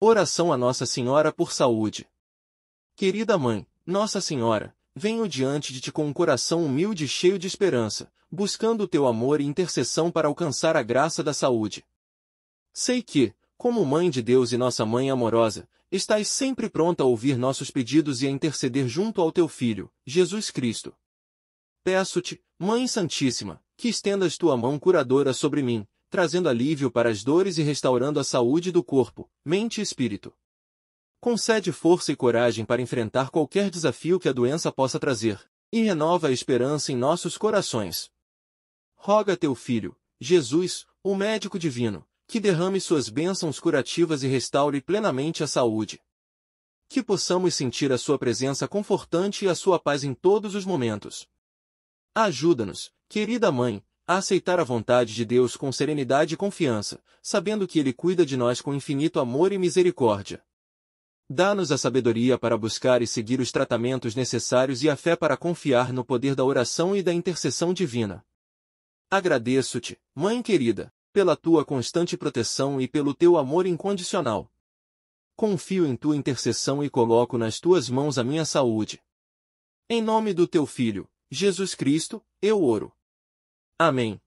Oração a Nossa Senhora por saúde. Querida mãe, Nossa Senhora, venho diante de ti com um coração humilde e cheio de esperança, buscando o teu amor e intercessão para alcançar a graça da saúde. Sei que, como mãe de Deus e nossa mãe amorosa, estás sempre pronta a ouvir nossos pedidos e a interceder junto ao teu filho, Jesus Cristo. Peço-te, Mãe Santíssima, que estendas tua mão curadora sobre mim, trazendo alívio para as dores e restaurando a saúde do corpo, mente e espírito. Concede força e coragem para enfrentar qualquer desafio que a doença possa trazer, e renova a esperança em nossos corações. Roga teu Filho, Jesus, o médico divino, que derrame suas bênçãos curativas e restaure plenamente a saúde. Que possamos sentir a sua presença confortante e a sua paz em todos os momentos. Ajuda-nos, querida Mãe, a aceitar a vontade de Deus com serenidade e confiança, sabendo que Ele cuida de nós com infinito amor e misericórdia. Dá-nos a sabedoria para buscar e seguir os tratamentos necessários e a fé para confiar no poder da oração e da intercessão divina. Agradeço-te, Mãe querida, pela tua constante proteção e pelo teu amor incondicional. Confio em tua intercessão e coloco nas tuas mãos a minha saúde. Em nome do teu Filho, Jesus Cristo, eu oro. Amém.